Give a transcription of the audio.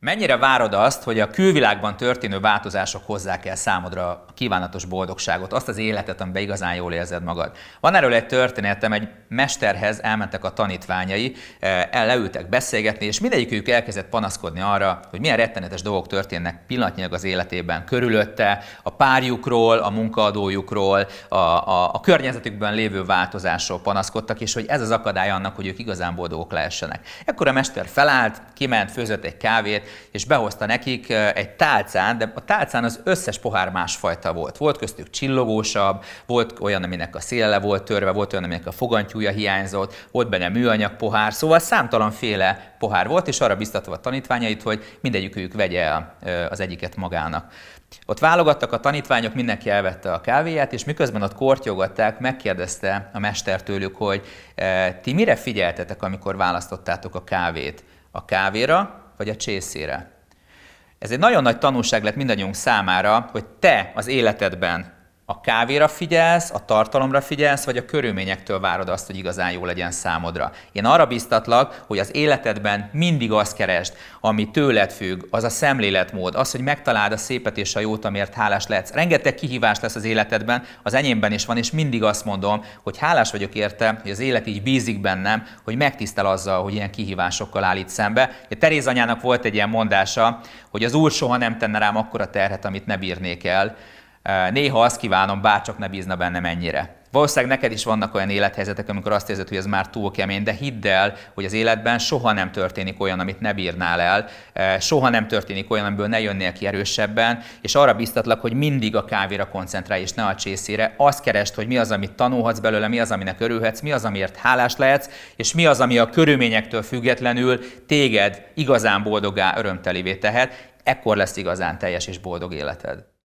Mennyire várod azt, hogy a külvilágban történő változások hozzák el számodra a kívánatos boldogságot, azt az életet, amiben igazán jól érzed magad? Van erről egy történetem, egy mesterhez elmentek a tanítványai, eh, el leültek beszélgetni, és mindegyikük elkezdett panaszkodni arra, hogy milyen rettenetes dolgok történnek pillanatnyilag az életében, körülötte, a párjukról, a munkaadójukról, a, a, a környezetükben lévő változásról panaszkodtak, és hogy ez az akadály annak, hogy ők igazán boldogok lehessenek. Ekkor a mester felállt, kiment, főzött egy kávét, és behozta nekik egy tálcán, de a tálcán az összes pohár másfajta volt. Volt köztük csillogósabb, volt olyan, aminek a széle volt törve, volt olyan, aminek a fogantyúja hiányzott, volt benne műanyag pohár, szóval féle pohár volt, és arra biztatva a tanítványait, hogy mindegyikük vegye el az egyiket magának. Ott válogattak a tanítványok, mindenki elvette a kávéját, és miközben ott kortyogatták, megkérdezte a mester tőlük, hogy ti mire figyeltetek, amikor választottátok a kávét? A kávéra, vagy a csészére. Ez egy nagyon nagy tanulság lett mindannyiunk számára, hogy te az életedben a kávéra figyelsz, a tartalomra figyelsz, vagy a körülményektől várod azt, hogy igazán jó legyen számodra. Én arra biztatlak, hogy az életedben mindig azt keresd, ami tőled függ, az a szemléletmód, az, hogy megtaláld a szépet és a jót, amiért hálás lehetsz. Rengeteg kihívás lesz az életedben, az enyémben is van, és mindig azt mondom, hogy hálás vagyok érte, hogy az élet így bízik bennem, hogy megtisztel azzal, hogy ilyen kihívásokkal állít szembe. A Teréz anyának volt egy ilyen mondása, hogy az úr soha nem tenne rám akkora terhet, amit ne bírnék el Néha azt kívánom, bárcsak ne bízna bennem ennyire. Valószínűleg neked is vannak olyan élethelyzetek, amikor azt érzed, hogy ez már túl kemény, de hidd el, hogy az életben soha nem történik olyan, amit ne bírnál el, soha nem történik olyan, amiből ne jönnél ki erősebben, és arra biztatlak, hogy mindig a kávéra koncentrálj, és ne a csészére. Azt keresd, hogy mi az, amit tanulhatsz belőle, mi az, aminek örülhetsz, mi az, amiért hálás lehetsz, és mi az, ami a körülményektől függetlenül téged igazán boldogá, örömtelivé tehet, ekkor lesz igazán teljes és boldog életed.